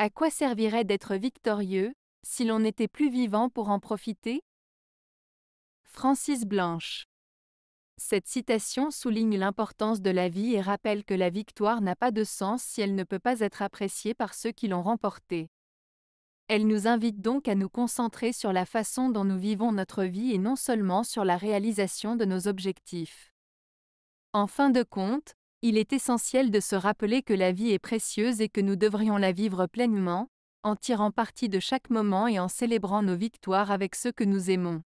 À quoi servirait d'être victorieux, si l'on n'était plus vivant pour en profiter Francis Blanche. Cette citation souligne l'importance de la vie et rappelle que la victoire n'a pas de sens si elle ne peut pas être appréciée par ceux qui l'ont remportée. Elle nous invite donc à nous concentrer sur la façon dont nous vivons notre vie et non seulement sur la réalisation de nos objectifs. En fin de compte, il est essentiel de se rappeler que la vie est précieuse et que nous devrions la vivre pleinement, en tirant parti de chaque moment et en célébrant nos victoires avec ceux que nous aimons.